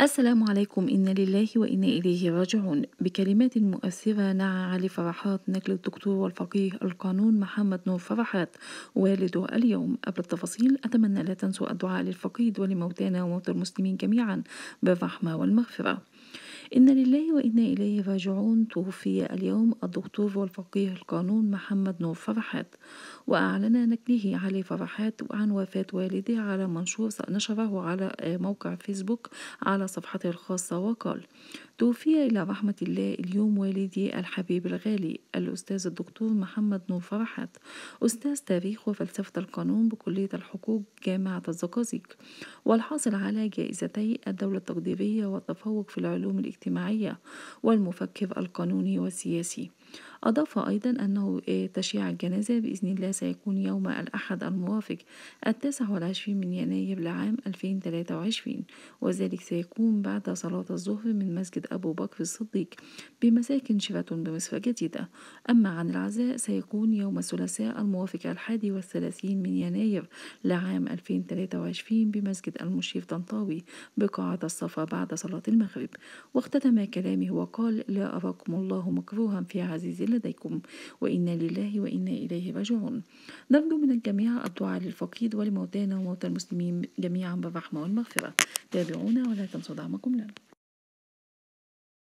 السلام عليكم إنا لله وإنا إليه راجعون بكلمات مؤثرة نعى علي فرحات نقل الدكتور والفقيه القانون محمد نور فرحات والده اليوم قبل التفاصيل أتمنى لا تنسوا الدعاء للفقيد ولموتانا وموتى المسلمين جميعا بالرحمة والمغفرة إن لله وإنا إليه راجعون توفي اليوم الدكتور والفقيه القانون محمد نور فرحات وأعلن نكله علي فرحات عن وفاة والده على منشور نشره على موقع فيسبوك على صفحته الخاصة وقال توفي إلى رحمة الله اليوم والدي الحبيب الغالي الأستاذ الدكتور محمد نور فرحات أستاذ تاريخ وفلسفة القانون بكلية الحقوق جامعة الزقازيق والحاصل على جائزتي الدولة التقديرية والتفوق في العلوم الاجتماعية الاجتماعية والمفكر القانوني والسياسي أضاف أيضا أنه تشييع الجنازة بإذن الله سيكون يوم الأحد الموافق التاسع والعشرين من يناير لعام 2023 وذلك سيكون بعد صلاة الظهر من مسجد أبو بكر الصديق بمساكن شفة بمصر جديدة أما عن العزاء سيكون يوم الثلاثاء الموافق الحادي والثلاثين من يناير لعام 2023 بمسجد المشيف طنطاوي بقاعة الصفا بعد صلاة المغرب واختتم كلامه وقال لا أراكم الله مكروها في العزيز لديكم وإنا لله وإنا إليه راجعون نرجو من الجميع الدعاء للفقيد ولموتانا وموتى المسلمين جميعا بالرحمة والمغفرة تابعونا ولا تنسوا دعمكم لنا